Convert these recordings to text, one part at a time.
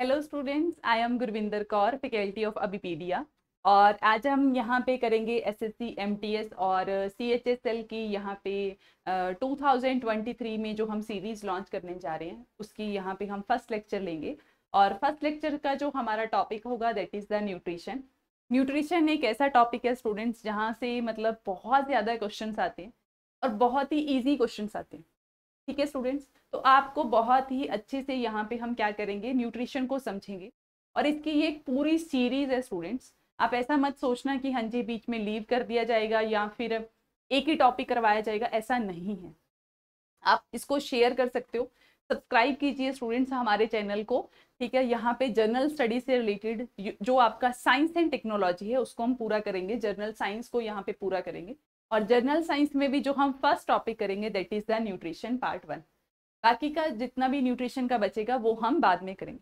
Hello students I am Gurvinder Kaur faculty of अबीपीडिया और आज हम यहाँ पे करेंगे एसएससी एमटीएस और सीएचएसएल uh, की यहाँ पे uh, 2023 में जो हम सीरीज लॉन्च करने जा रहे हैं उसकी यहाँ पे हम फर्स्ट लेक्चर लेंगे और फर्स्ट लेक्चर का जो हमारा टॉपिक होगा that is the nutrition nutrition एक ऐसा टॉपिक है स्टूडेंट्स जहाँ से मतलब बहुत ज़्यादा क्वेश्चन आते हैं और बहुत ही ईजी क्वेश्चन आते हैं ठीक है स्टूडेंट्स तो आपको बहुत ही अच्छे से यहाँ पे हम क्या करेंगे न्यूट्रिशन को समझेंगे और इसकी ये एक पूरी सीरीज है स्टूडेंट्स आप ऐसा मत सोचना कि हाँ जी बीच में लीव कर दिया जाएगा या फिर एक ही टॉपिक करवाया जाएगा ऐसा नहीं है आप इसको शेयर कर सकते हो सब्सक्राइब कीजिए स्टूडेंट्स हमारे चैनल को ठीक है यहाँ पे जर्नल स्टडी से रिलेटेड जो आपका साइंस एंड टेक्नोलॉजी है उसको हम पूरा करेंगे जर्नल साइंस को यहाँ पे पूरा करेंगे और जर्नल साइंस में भी जो हम फर्स्ट टॉपिक करेंगे that is the nutrition part one बाकी का जितना भी न्यूट्रिशन का बचेगा वो हम बाद में करेंगे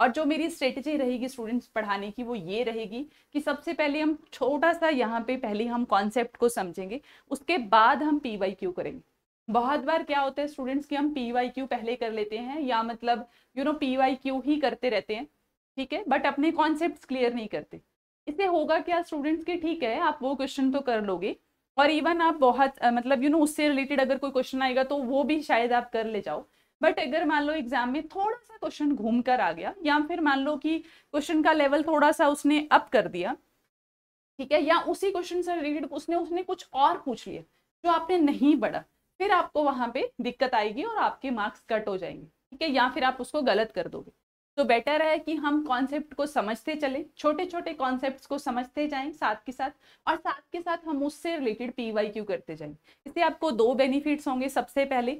और जो मेरी स्ट्रेटजी रहेगी स्टूडेंट्स पढ़ाने की वो ये रहेगी कि सबसे पहले हम छोटा सा यहाँ पे पहले हम कॉन्सेप्ट को समझेंगे उसके बाद हम पी वाई क्यू करेंगे बहुत बार क्या होता है स्टूडेंट्स कि हम पी वाई क्यू पहले कर लेते हैं या मतलब you know P Y Q ही करते रहते हैं ठीक है बट अपने कॉन्सेप्ट क्लियर नहीं करते इससे होगा क्या स्टूडेंट्स के ठीक है आप वो क्वेश्चन तो कर लोगे और इवन आप बहुत मतलब यू नो उससे रिलेटेड अगर कोई क्वेश्चन आएगा तो वो भी शायद आप कर ले जाओ बट अगर मान लो एग्जाम में थोड़ा सा क्वेश्चन घूम कर आ गया या फिर मान लो कि क्वेश्चन का लेवल थोड़ा सा उसने अप कर दिया ठीक है या उसी क्वेश्चन से रिलेटेड उसने उसने कुछ और पूछ लिया जो आपने नहीं पढ़ा फिर आपको वहां पे दिक्कत आएगी और आपके मार्क्स कट हो जाएंगे ठीक है या फिर आप उसको गलत कर दोगे तो बेटर है कि हम कॉन्सेप्ट को समझते चले छोटे छोटे कॉन्सेप्ट को समझते जाएं साथ के साथ और साथ के साथ हम उससे रिलेटेड पी वाई क्यू करते जाएं इससे आपको दो बेनिफिट्स होंगे सबसे पहले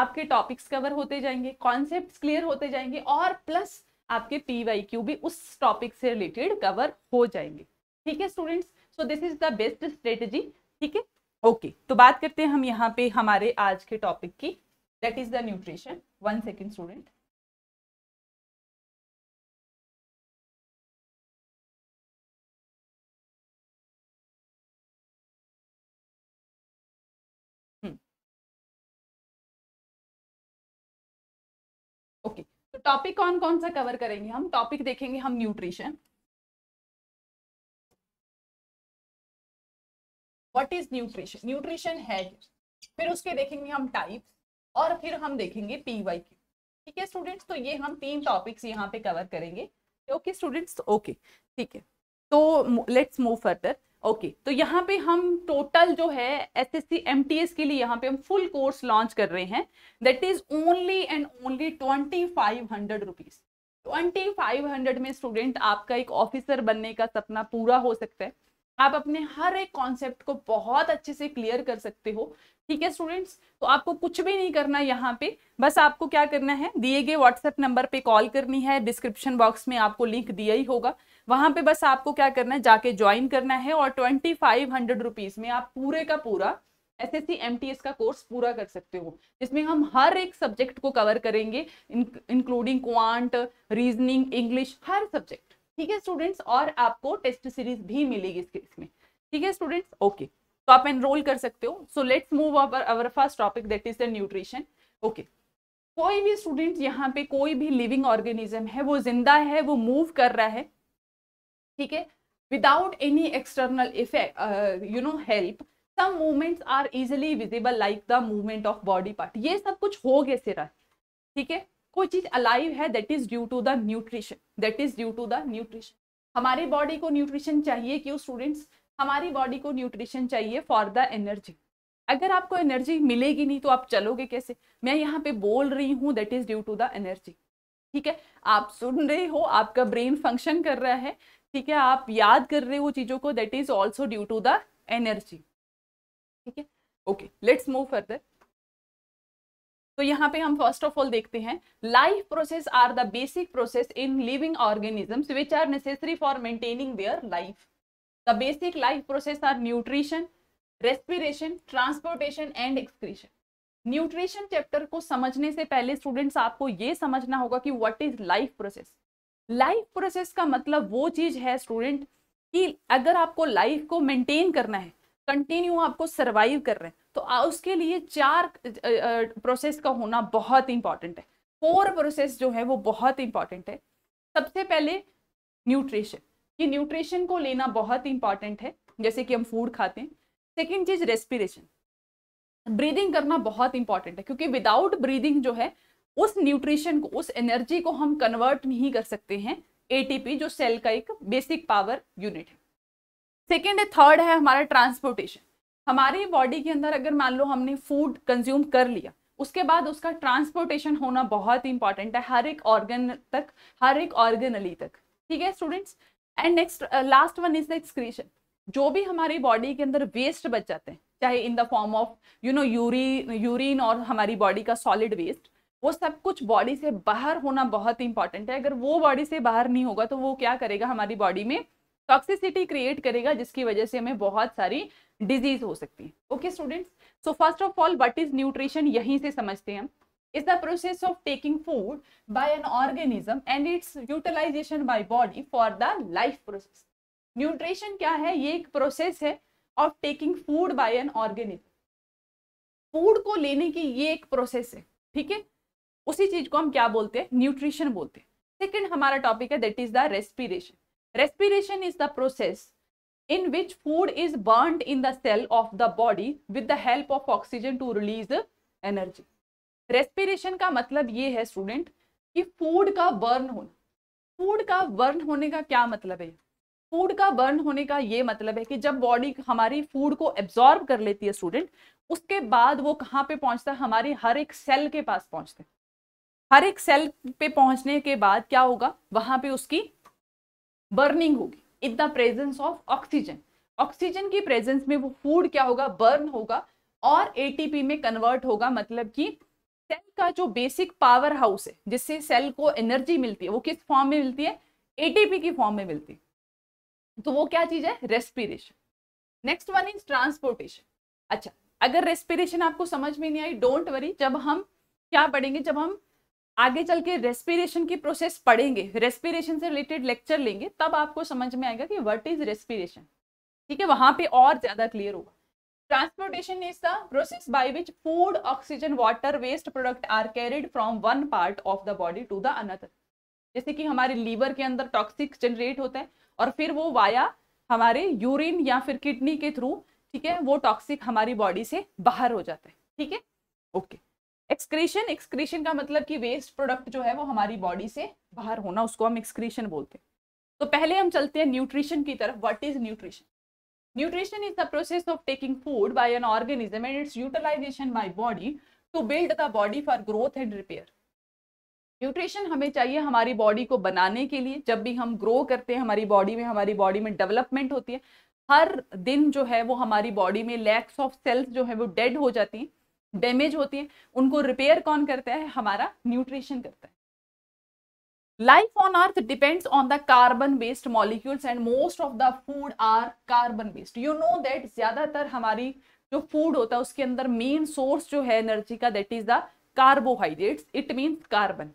आपके टॉपिक्स कवर होते जाएंगे कॉन्सेप्ट क्लियर होते जाएंगे और प्लस आपके पी वाई क्यू भी उस टॉपिक से रिलेटेड कवर हो जाएंगे ठीक है students so this is the best strategy ठीक है ओके तो बात करते हैं हम यहाँ पे हमारे आज के टॉपिक की that is the nutrition one second student topic कौन कौन सा कवर करेंगे हम टॉपिक देखेंगे हम nutrition what is nutrition nutrition है फिर उसके देखेंगे हम टाइप और फिर हम देखेंगे पी वाई क्यू ठीक है स्टूडेंट्स तो ये हम तीन टॉपिक्स यहाँ पे कवर करेंगे ओके स्टूडेंट्स ओके ठीक है तो let's move further okay okay, तो यहाँ पे हम टोटल जो है S S C M T S के लिए यहाँ पे हम फुल कोर्स लॉन्च कर रहे हैं that is only and only twenty five hundred rupees twenty five hundred में स्टूडेंट आपका एक ऑफिसर बनने का सपना पूरा हो सकता है आप अपने हर एक कॉन्सेप्ट को बहुत अच्छे से क्लियर कर सकते हो ठीक है स्टूडेंट्स तो आपको कुछ भी नहीं करना यहाँ पे बस आपको क्या करना है दिए गए व्हाट्सएप नंबर पे कॉल करनी है डिस्क्रिप्शन बॉक्स में आपको लिंक दिया ही होगा वहां पे बस आपको क्या करना है जाके ज्वाइन करना है और ट्वेंटी फाइव हंड्रेड रुपीज में आप पूरे का पूरा एस एस सी का कोर्स पूरा कर सकते हो जिसमें हम हर एक सब्जेक्ट को कवर करेंगे इंक्लूडिंग क्वांट रीजनिंग इंग्लिश हर सब्जेक्ट ठीक है स्टूडेंट्स और आपको टेस्ट सीरीज भी मिलेगी इसके इसमें ठीक है स्टूडेंट्स ओके तो आप एनरोल कर सकते हो so let's move our our first topic that is the nutrition okay कोई भी स्टूडेंट यहाँ पे कोई भी लिविंग ऑर्गेनिज्म है वो जिंदा है वो मूव कर रहा है ठीक है without any external effect you know help some some are easily visible like the movement of body part ये सब कुछ हो गए रहा ठीक है कोई चीज अलाइव है that is due to the nutrition that is due to the nutrition हमारी बॉडी को न्यूट्रिशन चाहिए क्यों स्टूडेंट्स हमारी बॉडी को न्यूट्रिशन चाहिए फॉर द एनर्जी अगर आपको एनर्जी मिलेगी नहीं तो आप चलोगे कैसे मैं यहाँ पे बोल रही हूँ that is due to the energy ठीक है आप सुन रहे हो आपका ब्रेन फंक्शन कर रहा है ठीक है आप याद कर रहे हो चीज़ों को that is also due to the energy ठीक है ओके लेट्स मूव फर्दर तो यहाँ पे हम फर्स्ट ऑफ ऑल देखते हैं life process are the basic process in living organisms which are necessary for maintaining their life the basic life process are nutrition respiration transportation and excretion nutrition chapter को समझने से पहले students आपको ये समझना होगा कि what is life process life process का मतलब वो चीज है स्टूडेंट कि अगर आपको लाइफ को मेंटेन करना है कंटिन्यू आपको सर्वाइव कर रहे हैं तो उसके लिए चार प्रोसेस का होना बहुत इंपॉर्टेंट है फोर प्रोसेस जो है वो बहुत इंपॉर्टेंट है सबसे पहले न्यूट्रिशन ये न्यूट्रिशन को लेना बहुत इंपॉर्टेंट है जैसे कि हम फूड खाते हैं सेकेंड चीज रेस्पिरेशन ब्रीदिंग करना बहुत इंपॉर्टेंट है क्योंकि विदाउट ब्रीदिंग जो है उस न्यूट्रिशन को उस एनर्जी को हम कन्वर्ट नहीं कर सकते हैं एटीपी जो सेल का एक बेसिक पावर यूनिट है सेकेंड थर्ड है हमारा ट्रांसपोर्टेशन हमारी बॉडी के अंदर अगर मान लो हमने फूड कंज्यूम कर लिया उसके बाद उसका ट्रांसपोर्टेशन होना बहुत इंपॉर्टेंट है हर एक ऑर्गन तक हर एक ऑर्गन अली तक ठीक है students and next last one is the excretion जो भी हमारी बॉडी के अंदर वेस्ट बच जाते हैं चाहे in the form of you know uri urine और हमारी बॉडी का सॉलिड वेस्ट वो सब कुछ बॉडी से बाहर होना बहुत इंपॉर्टेंट है अगर वो बॉडी से बाहर नहीं होगा तो वो क्या करेगा हमारी बॉडी में टॉक्सिसिटी क्रिएट करेगा जिसकी वजह से हमें बहुत सारी डिजीज हो सकती है okay students so first of all what is nutrition यहीं से समझते हैं is the process of taking food food an organism and its utilization utilization body for the life process nutrition क्या है ये एक प्रोसेस है of taking food by an organism food को लेने की ये एक प्रोसेस है ठीक है उसी चीज को हम क्या बोलते हैं न्यूट्रिशन बोलते हैं सेकंड हमारा टॉपिक है that is the respiration Respiration is the process in which food is burnt in the cell of the body with the help of oxygen to release energy. Respiration का मतलब ये है student कि food का burn होना food का burn होने का क्या मतलब है फूड का बर्न होने का ये मतलब है कि जब बॉडी हमारी फूड को एब्जॉर्ब कर लेती है स्टूडेंट उसके बाद वो कहाँ पे पहुँचता है हमारी हर एक सेल के पास पहुँचते हर एक सेल पे पहुँचने के बाद क्या होगा वहाँ पे उसकी बर्निंग होगी in the presence of oxygen oxygen की प्रेजेंस में वो फूड क्या होगा बर्न होगा और एटीपी में कन्वर्ट होगा मतलब कि सेल का जो बेसिक पावर हाउस है जिससे सेल को एनर्जी मिलती है वो किस फॉर्म में मिलती है एटीपी की फॉर्म में मिलती है तो वो क्या चीज है respiration next one is transportation अच्छा अगर रेस्पिरेशन आपको समझ में नहीं आई डोंट वरी जब हम क्या पढ़ेंगे जब हम आगे चल के रेस्पिरेशन की प्रोसेस पढ़ेंगे रेस्पिरेशन से रिलेटेड लेक्चर लेंगे तब आपको समझ में आएगा कि व्हाट इज रेस्पिरेशन ठीक है वहां पे और ज्यादा क्लियर होगा transportation is the process by which food oxygen water waste product are carried from one part of the body to the another जैसे कि हमारे लीवर के अंदर टॉक्सिक जनरेट होता है और फिर वो वाया हमारे यूरिन या फिर किडनी के थ्रू ठीक है वो टॉक्सिक हमारी बॉडी से बाहर हो जाता है ठीक है ओके okay. एक्सक्रीशन एक्सक्रीशन का मतलब कि वेस्ट प्रोडक्ट जो है वो हमारी बॉडी से बाहर होना उसको हम एक्सक्रीशन बोलते हैं तो पहले हम चलते हैं न्यूट्रिशन की तरफ what is nutrition nutrition is the process of taking food by an organism and its utilization by body to build the body for growth and repair nutrition हमें चाहिए हमारी बॉडी को बनाने के लिए जब भी हम ग्रो करते हैं हमारी बॉडी में हमारी बॉडी में डेवलपमेंट होती है हर दिन जो है वो हमारी बॉडी में लैक्स ऑफ सेल्स जो है वो डेड हो जाती हैं डैमेज होती है उनको रिपेयर कौन करता है हमारा न्यूट्रिशन करता है life on earth depends on the carbon based molecules and most of the food are carbon based you know that ज्यादातर हमारी जो फूड होता है उसके अंदर मेन सोर्स जो है एनर्जी का that is the carbohydrates it mean carbon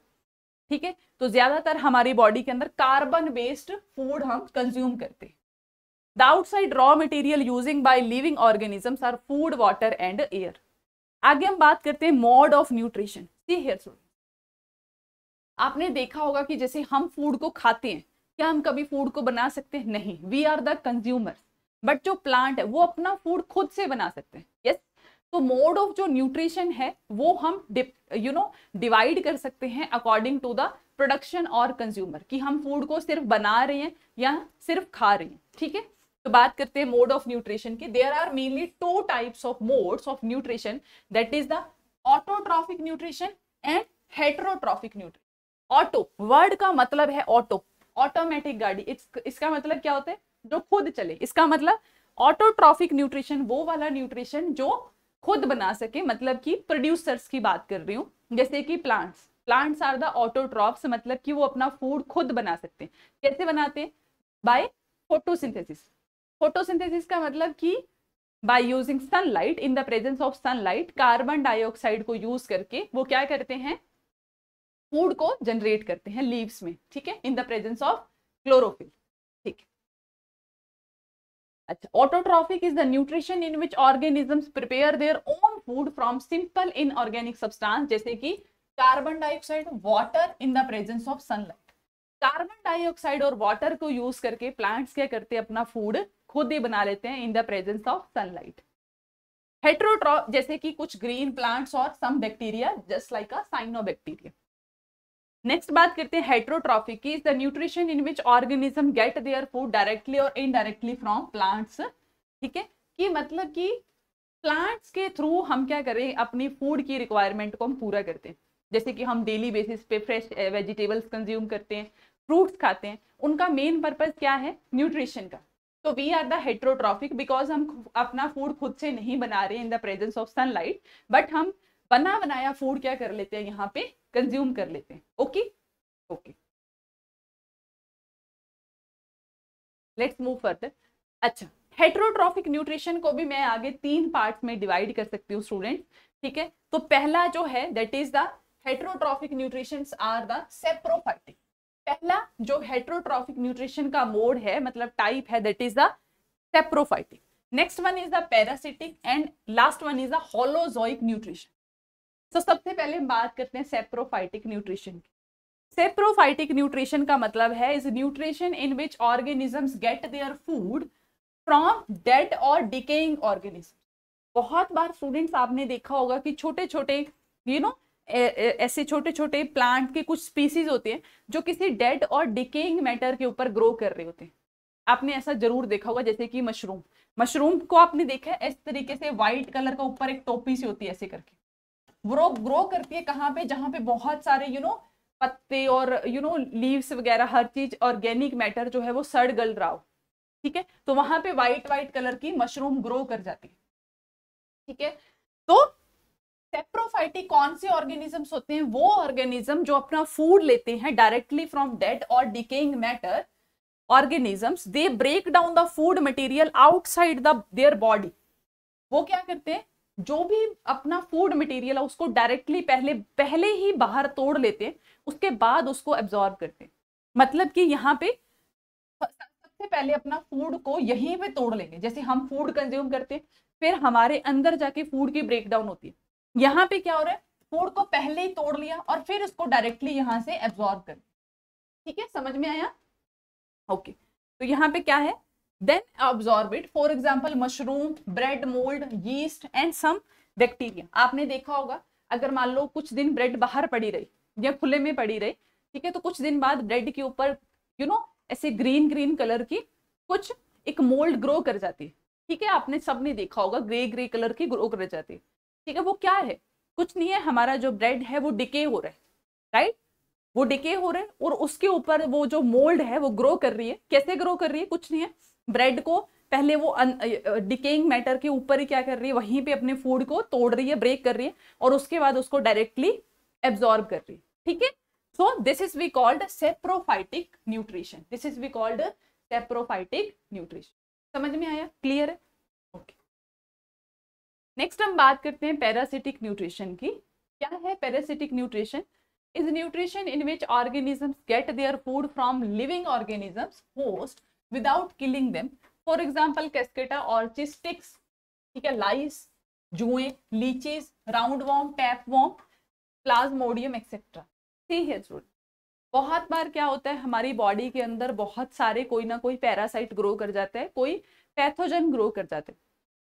ठीक है तो ज्यादातर हमारी बॉडी के अंदर कार्बन बेस्ड फूड हम कंज्यूम करते हैं the outside raw material using by living organisms are food water and air आगे हम बात करते हैं mode of nutrition see here आपने देखा होगा कि जैसे हम फूड को खाते हैं क्या हम कभी फूड को बना सकते हैं नहीं we are the consumer but जो प्लांट है वो अपना फूड खुद से बना सकते हैं यस तो मोड ऑफ जो न्यूट्रिशन है वो हम यू नो डिवाइड कर सकते हैं अकॉर्डिंग टू द प्रोडक्शन और कंज्यूमर कि हम फूड को सिर्फ बना रहे हैं या सिर्फ खा रहे हैं ठीक है तो बात करते हैं मोड ऑफ न्यूट्रिशन की there are mainly two types of modes of nutrition that is the autotrophic nutrition and heterotrophic nutrition auto word का मतलब है ऑटो ऑटोमेटिक गाड़ी इट्स इसका मतलब क्या होता है जो खुद चले इसका मतलब ऑटोट्रॉफिक न्यूट्रिशन वो वाला न्यूट्रिशन जो खुद बना सके मतलब कि प्रोड्यूसर्स की बात कर रही हूँ जैसे कि plants plants are the autotrophs मतलब कि वो अपना फूड खुद बना सकते हैं कैसे बनाते हैं बाय फोटोसिंथेसिस फोटोसिंथेसिस का मतलब कि by using sunlight in the presence of sunlight carbon dioxide को यूज करके वो क्या करते हैं फूड को जनरेट करते हैं लीव्स में ठीक है in the presence of chlorophyll ठीक अच्छा autotrophic is the nutrition in which organisms prepare their own food from simple inorganic substance जैसे कि carbon dioxide water in the presence of sunlight carbon dioxide और water को use करके plants क्या करते हैं अपना फूड खुद ही बना लेते हैं in the presence of sunlight heterotroph जैसे कि कुछ ग्रीन प्लांट्स और some bacteria just like a cyanobacteria next बात करते हैं heterotrophic is the nutrition in which organism get their food directly और इनडायरेक्टली फ्रॉम प्लांट्स ठीक है कि मतलब कि प्लांट्स के थ्रू हम क्या करें अपनी फूड की रिक्वायरमेंट को हम पूरा करते हैं जैसे कि हम डेली बेसिस पे फ्रेश वेजिटेबल्स कंज्यूम करते हैं फ्रूट्स खाते हैं उनका मेन पर्पज क्या है न्यूट्रिशन का तो we are the heterotrophic because हम अपना फूड खुद से नहीं बना रहे in the presence of sunlight but हम बना बनाया फूड क्या कर लेते हैं यहाँ पे कंज्यूम कर लेते हैं okay okay let's move further अच्छा हेट्रोट्रॉफिक न्यूट्रिशन को भी मैं आगे तीन पार्ट्स में डिवाइड कर सकती हूँ स्टूडेंट ठीक है तो पहला जो है that is the heterotrophic nutritions are the saprophytic पहला जो हेट्रोट्रॉफिक न्यूट्रिशन का मोड है मतलब टाइप है that is the saprophytic next one is the parasitic and last one is the holozoic nutrition so सबसे पहले बात करते हैं सेप्रोफाइटिक न्यूट्रिशन की सेप्रोफाइटिक न्यूट्रिशन का मतलब है is nutrition in which organisms get their food from dead और डिकेइंग ऑर्गेनिज्म बहुत बार स्टूडेंट्स आपने देखा होगा कि छोटे छोटे यू नो ऐसे छोटे छोटे प्लांट के कुछ स्पीसीज होते हैं जो किसी डेड और डिकेइंग मैटर के ऊपर ग्रो कर रहे होते हैं आपने ऐसा जरूर देखा होगा जैसे कि मशरूम मशरूम को आपने देखा है इस तरीके से व्हाइट कलर का ऊपर एक टोपी सी होती है ऐसे करके वो ग्रो करती है कहाँ पे जहाँ पे बहुत सारे यू नो पत्ते और यू नो लीव्स वगैरह हर चीज ऑर्गेनिक मैटर जो है वो सड़ गल रहा हो ठीक है तो वहां पे व्हाइट व्हाइट कलर की मशरूम ग्रो कर जाती है ठीक है तो सेप्रोफाइटी कौन से ऑर्गेनिजम्स होते हैं वो ऑर्गेनिज्म जो अपना फूड लेते हैं डायरेक्टली फ्रॉम डेड और decaying matter organisms they break down the food material outside the their body वो क्या करते हैं जो भी अपना फूड मटेरियल है उसको डायरेक्टली पहले पहले ही बाहर तोड़ लेते हैं उसके बाद उसको एब्जॉर्ब करते हैं मतलब कि यहाँ पे सबसे पहले अपना फूड को यहीं पे तोड़ लेंगे जैसे हम फूड कंज्यूम करते हैं फिर हमारे अंदर जाके फूड की ब्रेकडाउन होती है यहाँ पे क्या हो रहा है फूड को पहले ही तोड़ लिया और फिर उसको डायरेक्टली यहाँ से एब्जॉर्ब कर ठीक है समझ में आया ओके okay. तो यहाँ पे क्या है then absorb it for example mushroom bread mould yeast and some bacteria आपने देखा होगा अगर मान लो कुछ दिन ब्रेड बाहर पड़ी रही या खुले में पड़ी रही ठीक है तो कुछ दिन बाद ब्रेड के ऊपर यू नो ऐसे ग्रीन ग्रीन कलर की कुछ एक मोल्ड ग्रो कर जाती है ठीक है आपने सबने देखा होगा ग्रे ग्रे कलर की ग्रो कर जाती है ठीक है वो क्या है कुछ नहीं है हमारा जो ब्रेड है वो डिके हो रहा है राइट वो डिके हो रहा है और उसके ऊपर वो जो मोल्ड है वो ग्रो कर रही है कैसे ग्रो कर रही है कुछ नहीं है ब्रेड को पहले वो डिकेइंग मैटर के ऊपर ही क्या कर रही है वहीं पे अपने फूड को तोड़ रही है ब्रेक कर रही है और उसके बाद उसको डायरेक्टली एब्जॉर्ब कर रही है ठीक है so this is we called saprophytic nutrition this is we called saprophytic nutrition समझ में आया क्लियर है नेक्स्ट हम बात करते हैं पैरासिटिक न्यूट्रिशन की क्या है parasitic nutrition is nutrition in which organisms get their food from living organisms host without killing them for example cuscuta और चिस्टिक्स ठीक है लाइस जुए leeches roundworm tapeworm plasmodium etcetera ठीक है स्टूडेंट बहुत बार क्या होता है हमारी बॉडी के अंदर बहुत सारे कोई ना कोई पैरासाइट ग्रो कर जाते हैं कोई पैथोजन ग्रो कर जाते हैं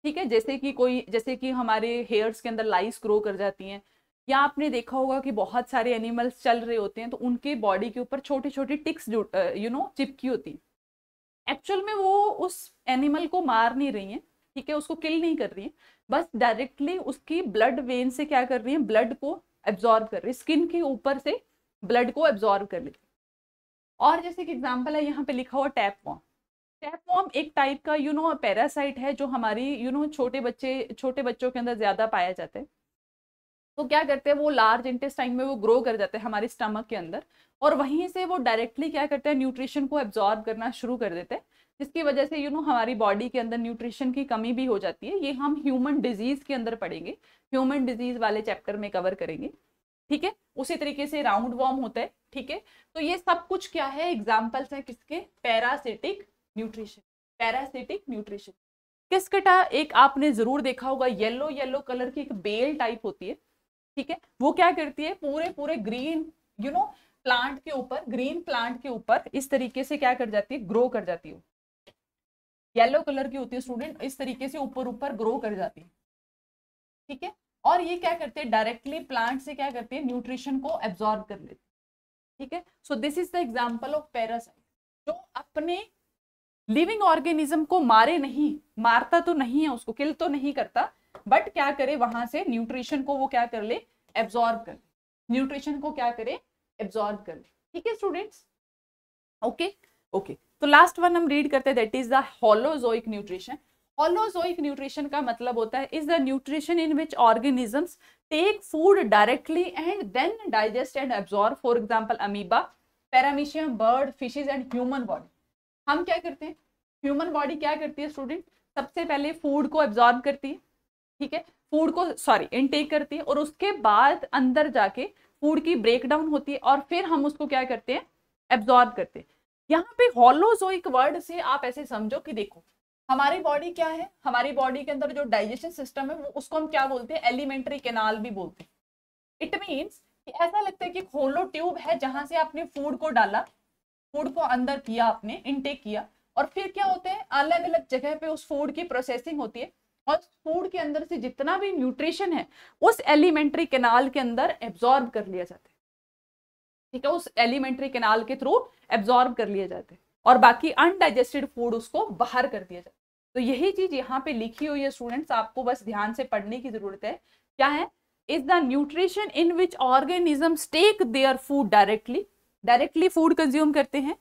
ठीक है जैसे कि कोई जैसे कि हमारे हेयर्स के अंदर लाइस ग्रो कर जाती हैं या आपने देखा होगा कि बहुत सारे एनिमल्स चल रहे होते हैं तो उनके बॉडी के ऊपर छोटी छोटी टिक्स यू नो चिपकी होती हैं एक्चुअल में वो उस एनिमल को मार नहीं रही हैं ठीक है उसको किल नहीं कर रही है बस डायरेक्टली उसकी ब्लड वेन से क्या कर रही है ब्लड को एब्जॉर्ब कर रही है स्किन के ऊपर से ब्लड को एब्जॉर्ब कर रही है और जैसे कि एग्जाम्पल है यहाँ पे लिखा हुआ टैप वॉन टेपवॉर्म एक टाइप का यू नो पैरासाइट है जो हमारी यू नो छोटे बच्चे छोटे बच्चों के अंदर ज़्यादा पाया जाता है तो क्या करते हैं वो लार्ज इंटेस्टाइन में वो ग्रो कर जाते हैं हमारे स्टमक के अंदर और वहीं से वो डायरेक्टली क्या करते हैं न्यूट्रिशन को एब्जॉर्ब करना शुरू कर देते हैं जिसकी वजह से यू नो हमारी बॉडी के अंदर न्यूट्रिशन की कमी भी हो जाती है ये हम ह्यूमन डिजीज के अंदर पढ़ेंगे ह्यूमन डिजीज वाले चैप्टर में कवर करेंगे ठीक है उसी तरीके से राउंड वॉर्म होता है ठीक है तो ये सब कुछ क्या है एग्जाम्पल्स हैं किसके parasitic nutrition parasitic nutrition cuscuta एक आपने जरूर देखा होगा येलो येलो कलर की एक बेल टाइप होती है ठीक है वो क्या करती है पूरे पूरे ग्रीन यू नो प्लांट के ऊपर ग्रीन प्लांट के ऊपर इस तरीके से क्या कर जाती है ग्रो कर जाती है येलो कलर की होती है स्टूडेंट इस तरीके से ऊपर ऊपर ग्रो कर जाती है ठीक है और ये क्या करते हैं डायरेक्टली प्लांट से क्या करते हैं न्यूट्रिशन को एब्जॉर्ब कर लेते हैं ठीक है so this is the example of parasite जो अपने लिविंग ऑर्गेनिज्म को मारे नहीं मारता तो नहीं है उसको किल तो नहीं करता बट क्या करे वहां से न्यूट्रिशन को वो क्या कर ले एब्जॉर्ब कर ले न्यूट्रिशन को क्या करे एब्जॉर्ब कर ले ठीक है स्टूडेंट्स ओके ओके तो लास्ट वन हम रीड करते हैं that is the holozoic nutrition holozoic nutrition का मतलब होता है is the nutrition in which organisms take food directly and then digest and absorb for example amoeba paramecium bird fishes and human body हम क्या करते हैं ह्यूमन बॉडी क्या करती है स्टूडेंट सबसे पहले फूड को एब्जॉर्ब करती है ठीक है फूड को सॉरी इनटेक करती है और उसके बाद अंदर जाके फूड की ब्रेकडाउन होती है और फिर हम उसको क्या करते हैं एब्जॉर्ब करते हैं यहाँ पे हॉलोजोइक वर्ड से आप ऐसे समझो कि देखो हमारी बॉडी क्या है हमारी बॉडी के अंदर जो डाइजेशन सिस्टम है वो उसको हम क्या बोलते हैं एलिमेंट्री केनाल भी बोलते हैं इट मीन्स ऐसा लगता है कि होलो ट्यूब है जहां से आपने फूड को डाला फूड को अंदर किया आपने इनटेक किया और फिर क्या होते हैं अलग अलग जगह पे उस फूड की प्रोसेसिंग होती है और फूड के अंदर से जितना भी न्यूट्रिशन है उस एलिमेंट्री केनाल के अंदर एब्जॉर्ब कर लिया जाता है ठीक है उस एलिमेंट्री केनाल के थ्रू एब्जॉर्ब कर लिया जाते हैं और बाकी अनडाइजेस्टेड फूड उसको बाहर कर दिया जाता है तो यही चीज यहाँ पे लिखी हुई है स्टूडेंट्स आपको बस ध्यान से पढ़ने की जरूरत है क्या है is the nutrition in which organism take their food directly directly food consume करते हैं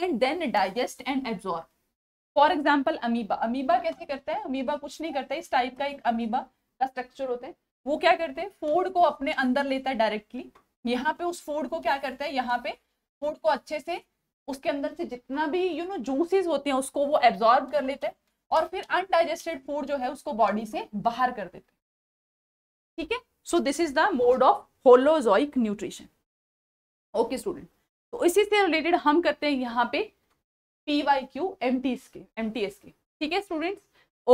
and then digest and absorb for example amoeba amoeba कैसे करता है अमीबा कुछ नहीं करता है इस टाइप का एक अमीबा का स्ट्रक्चर होता है वो क्या करते हैं फूड को अपने अंदर लेता है डायरेक्टली यहाँ पे उस फूड को क्या करता है यहाँ पे फूड को अच्छे से उसके अंदर से जितना भी यू नो जूसेस होते हैं उसको वो एब्जॉर्ब कर लेते हैं और फिर अनडाइजेस्टेड फूड जो है उसको बॉडी से बाहर कर देते हैं ठीक है so this is the mode of holozoic nutrition okay student तो इसी से रिलेटेड हम करते हैं यहाँ पे P Y Q M T S के एम टी एस के ठीक है स्टूडेंट्स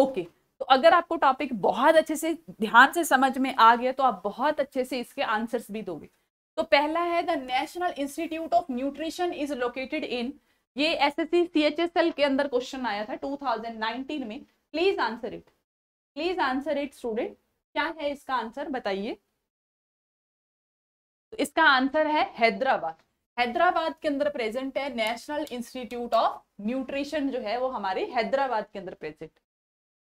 ओके तो अगर आपको टॉपिक बहुत अच्छे से ध्यान से समझ में आ गया तो आप बहुत अच्छे से इसके आंसर्स भी दोगे तो पहला है the national institute of nutrition is located in ये एस एस सी के अंदर क्वेश्चन आया था 2019 में please answer it please answer it student क्या है इसका आंसर बताइए तो इसका आंसर है हैदराबाद हैदराबाद के अंदर प्रेजेंट है नेशनल इंस्टीट्यूट ऑफ न्यूट्रिशन जो है वो हमारे हैदराबाद के अंदर present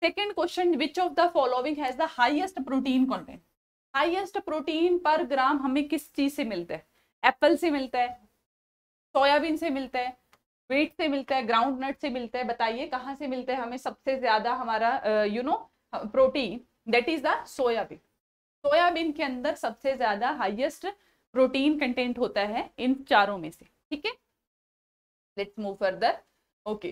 second question which of the following has the highest protein content highest protein per gram हमें किस चीज से मिलता है एप्पल से मिलता है सोयाबीन से मिलता है वेट से मिलता है ग्राउंड नट से मिलता है बताइए कहाँ से मिलता है हमें सबसे ज्यादा हमारा you know protein that is the soybean soybean के अंदर सबसे ज्यादा हाइएस्ट प्रोटीन कंटेंट होता है इन चारों में से ठीक है लेट्स मूव फर्दर ओके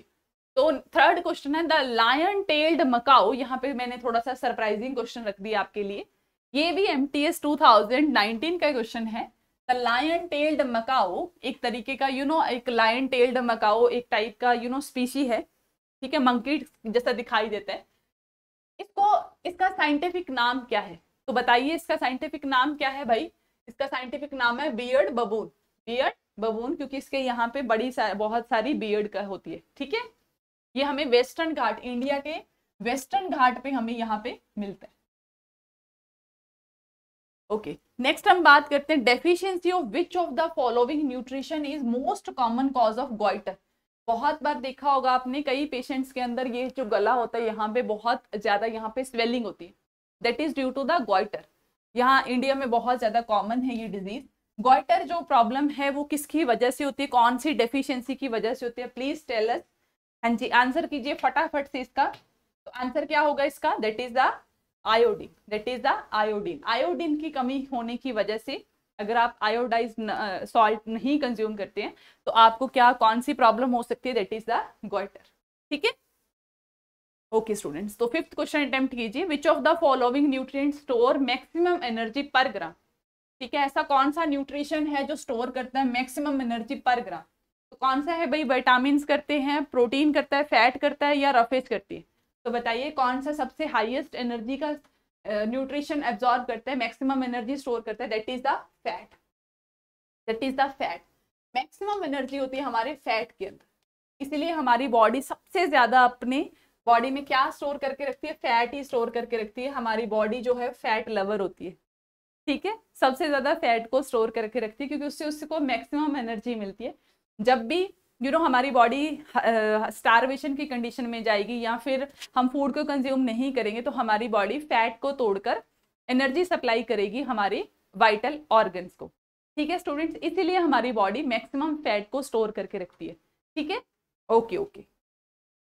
तो थर्ड क्वेश्चन है द लायन टेल्ड मकाओ यहाँ पे मैंने थोड़ा सा सरप्राइजिंग क्वेश्चन रख दिया आपके लिए ये भी M T S two thousand nineteen का क्वेश्चन है द लायन टेल्ड मकाओ एक तरीके का यू you नो know, एक लायन टेल्ड मकाओ एक टाइप का यू नो स्पीशी है ठीक है मंकी जैसा दिखाई देता है इसको इसका साइंटिफिक नाम क्या है तो बताइए इसका साइंटिफिक नाम क्या है भाई इसका साइंटिफिक नाम है बियर्ड बबून बियर्ड बबून क्योंकि इसके यहाँ पे बड़ी सा, बहुत सारी बियर्ड का होती है ठीक है ये हमें वेस्टर्न घाट इंडिया के वेस्टर्न घाट पे हमें यहाँ पे मिलता है ओके okay. नेक्स्ट हम बात करते हैं deficiency of which of the following nutrition is most common cause of goitre बहुत बार देखा होगा आपने कई पेशेंट्स के अंदर ये जो गला होता है यहाँ पे बहुत ज्यादा यहाँ पे स्वेलिंग होती है that is due to the goitre यहाँ इंडिया में बहुत ज़्यादा कॉमन है ये डिजीज़ गोइटर जो प्रॉब्लम है वो किसकी वजह से होती है कौन सी डेफिशिएंसी की वजह से होती है प्लीज टेल अस हाँ जी आंसर कीजिए फटाफट से इसका तो आंसर क्या होगा इसका that is the iodine that is the iodine iodine की कमी होने की वजह से अगर आप आयोडाइज सॉल्ट नहीं कंज्यूम करते हैं तो आपको क्या कौन सी प्रॉब्लम हो सकती है दैट इज द गोइटर ठीक है ओके स्टूडेंट्स तो फिफ्थ क्वेश्चन अटेम्प्ट कीजिए which of the following nutrient store maximum energy per gram ठीक है ऐसा कौन सा न्यूट्रिशन है जो स्टोर करता है मैक्सिमम एनर्जी पर ग्राम तो कौन सा है भाई विटामिन करते हैं प्रोटीन करता है फैट करता है या रफेज करती है तो बताइए कौन सा सबसे हाइएस्ट एनर्जी का न्यूट्रिशन एब्जॉर्ब करता है मैक्सिमम एनर्जी स्टोर करता है that is the fat that is the fat maximum energy होती है हमारे फैट के अंदर इसलिए हमारी बॉडी सबसे ज़्यादा अपने बॉडी में क्या स्टोर करके रखती है फैट ही स्टोर करके रखती है हमारी बॉडी जो है फैट लवर होती है ठीक है सबसे ज़्यादा फैट को स्टोर करके रखती है क्योंकि उससे उसको मैक्सिमम एनर्जी मिलती है जब भी यू you नो know, हमारी बॉडी स्टारवेशन की कंडीशन में जाएगी या फिर हम फूड को कंज्यूम नहीं करेंगे तो हमारी बॉडी फैट को तोड़कर एनर्जी सप्लाई करेगी हमारी वाइटल ऑर्गन्स को ठीक है स्टूडेंट्स इसीलिए हमारी बॉडी मैक्सिमम फैट को स्टोर करके रखती है ठीक है ओके ओके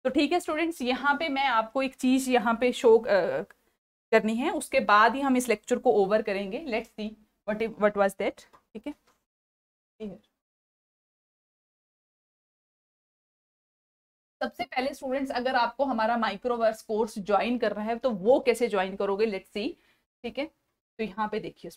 तो ठीक है स्टूडेंट्स यहाँ पे मैं आपको एक चीज़ यहाँ पे शो करनी है उसके बाद ही हम इस लेक्चर को ओवर करेंगे let's see what what was that ठीक है सबसे पहले स्टूडेंट्स अगर आपको हमारा माइक्रोवर्स कोर्स ज्वाइन कर रहा है तो वो कैसे ज्वाइन करोगे लेट्स सी ठीक है तो यहाँ पे देखिए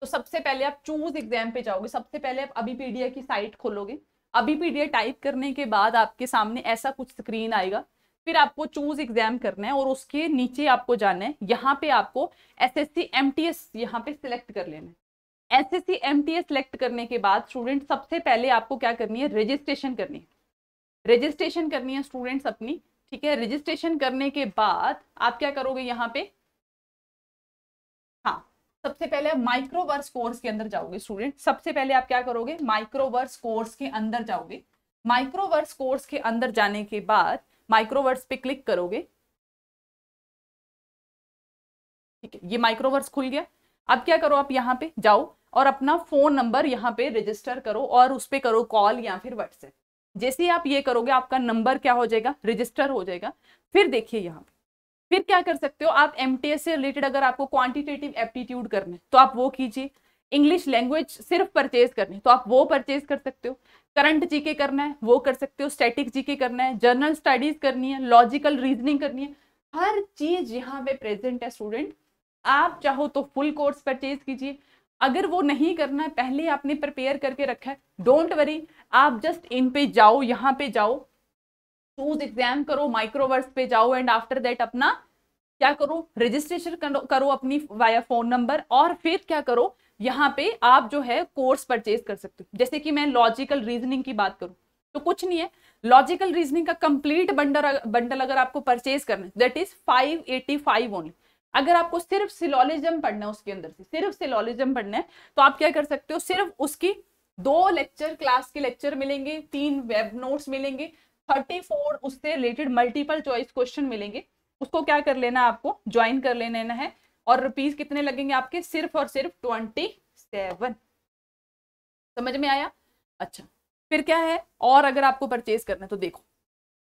तो सबसे पहले आप चूज एग्जाम पे जाओगे सबसे पहले आप अभी पीडीएफ की साइट खोलोगे अभी भी पीडीएफ टाइप करने के बाद आपके सामने ऐसा कुछ स्क्रीन आएगा फिर आपको चूज एग्जाम करना है और उसके नीचे आपको जाना है यहाँ पे आपको S S C M T S यहाँ पे सिलेक्ट कर लेना है S S C M T S select करने के बाद स्टूडेंट सबसे पहले आपको क्या करनी है रजिस्ट्रेशन करनी है रजिस्ट्रेशन करनी है स्टूडेंट्स अपनी ठीक है रजिस्ट्रेशन करने के बाद आप क्या करोगे यहाँ पे सबसे पहले आप माइक्रोवर्स कोर्स के अंदर जाओगे स्टूडेंट सबसे पहले आप क्या करोगे माइक्रोवर्स कोर्स के अंदर जाओगे माइक्रोवर्स कोर्स के अंदर जाने के बाद माइक्रोवर्स पे क्लिक करोगे ठीक है ये माइक्रोवर्स खुल गया अब क्या करो आप यहाँ पे जाओ और अपना फोन नंबर यहाँ पे रजिस्टर करो और उस पर करो कॉल या फिर व्हाट्सएप जैसे आप ये करोगे आपका नंबर क्या हो जाएगा रजिस्टर हो जाएगा फिर देखिए यहाँ पे फिर क्या कर सकते हो आप एम से रिलेटेड अगर आपको क्वांटिटेटिव एप्टीट्यूड करना है तो आप वो कीजिए इंग्लिश लैंग्वेज सिर्फ परचेज करनी है तो आप वो परचेज कर सकते हो करंट जीके करना है वो कर सकते हो स्टैटिक जीके करना है जर्नल स्टडीज करनी है लॉजिकल रीजनिंग करनी है हर चीज यहाँ पे प्रेजेंट है स्टूडेंट आप चाहो तो फुल कोर्स परचेज कीजिए अगर वो नहीं करना पहले आपने प्रिपेयर करके रखा है डोंट वरी आप जस्ट इन पे जाओ यहाँ पे जाओ चूज एग्जाम करो माइक्रोवर्स पे जाओ एंड आफ्टर दैट अपना क्या करो रजिस्ट्रेशन करो, करो अपनी वाया फोन नंबर और फिर क्या करो यहाँ पे आप जो है कोर्स परचेज कर सकते हो जैसे कि मैं लॉजिकल रीजनिंग की बात करूँ तो कुछ नहीं है लॉजिकल रीजनिंग का कंप्लीट बंडल बंडल अगर आपको परचेज करना है दैट इज फाइव 585 ओनली अगर आपको सिर्फ सिलोलिज्म पढ़ना है उसके अंदर से सिर्फ सिलोलिज्म पढ़ना है तो आप क्या कर सकते हो सिर्फ उसकी दो लेक्चर क्लास के लेक्चर मिलेंगे तीन वेब नोट्स मिलेंगे थर्टी फोर उससे रिलेटेड मल्टीपल चॉइस क्वेश्चन मिलेंगे उसको क्या कर लेना आपको ज्वाइन कर लेना है और रुपीज कितने लगेंगे आपके सिर्फ और सिर्फ ट्वेंटी सेवन समझ में आया अच्छा फिर क्या है और अगर आपको परचेज करना है तो देखो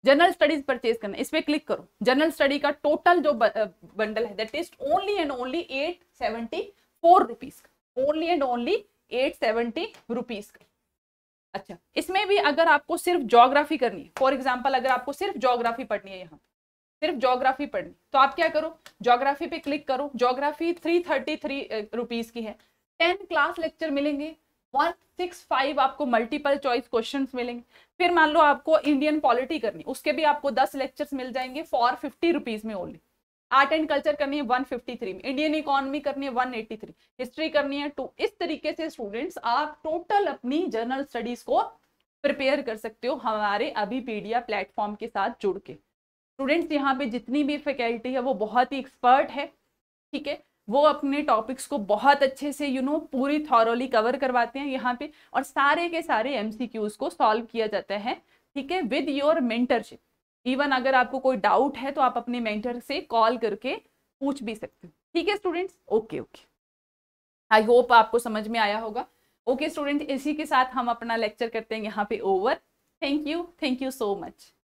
जनरल स्टडीज परचेज करना इस पर क्लिक करो जनरल स्टडी का टोटल जो बंडल है that is only and only at seventy four rupees का only and only at seventy rupees का अच्छा इसमें भी अगर आपको सिर्फ जोग्राफी करनी है फॉर एग्जाम्पल अगर आपको सिर्फ जोग्राफी पढ़नी है यहाँ सिर्फ जोग्राफी पढ़नी तो आप क्या करो जोग्राफी पे क्लिक करो geography three thirty three rupees की है टेन क्लास लेक्चर मिलेंगे वन सिक्स फाइव आपको मल्टीपल चॉइस क्वेश्चन मिलेंगे फिर मान लो आपको इंडियन पॉलिटी करनी उसके भी आपको दस लेक्चर्स मिल जाएंगे फॉर फिफ्टी रुपीज में ओनली आर्ट एंड कल्चर करनी है 153 में इंडियन इकोनॉमी करनी है 183 हिस्ट्री करनी है टू इस तरीके से स्टूडेंट्स आप टोटल अपनी जर्नल स्टडीज को प्रिपेयर कर सकते हो हमारे अभी पीडिया प्लेटफॉर्म के साथ जुड़ के स्टूडेंट्स यहाँ पे जितनी भी फैकल्टी है वो बहुत ही एक्सपर्ट है ठीक है वो अपने टॉपिक्स को बहुत अच्छे से यू you नो know, पूरी थॉरली कवर करवाते हैं यहाँ पे और सारे के सारे एम को सॉल्व किया जाता है ठीक है विद योर मेंटरशिप इवन अगर आपको कोई डाउट है तो आप अपने मेंटर से कॉल करके पूछ भी सकते हो ठीक है students okay okay I hope आपको समझ में आया होगा ओके okay, स्टूडेंट इसी के साथ हम अपना लेक्चर करते हैं यहाँ पे over thank you thank you so much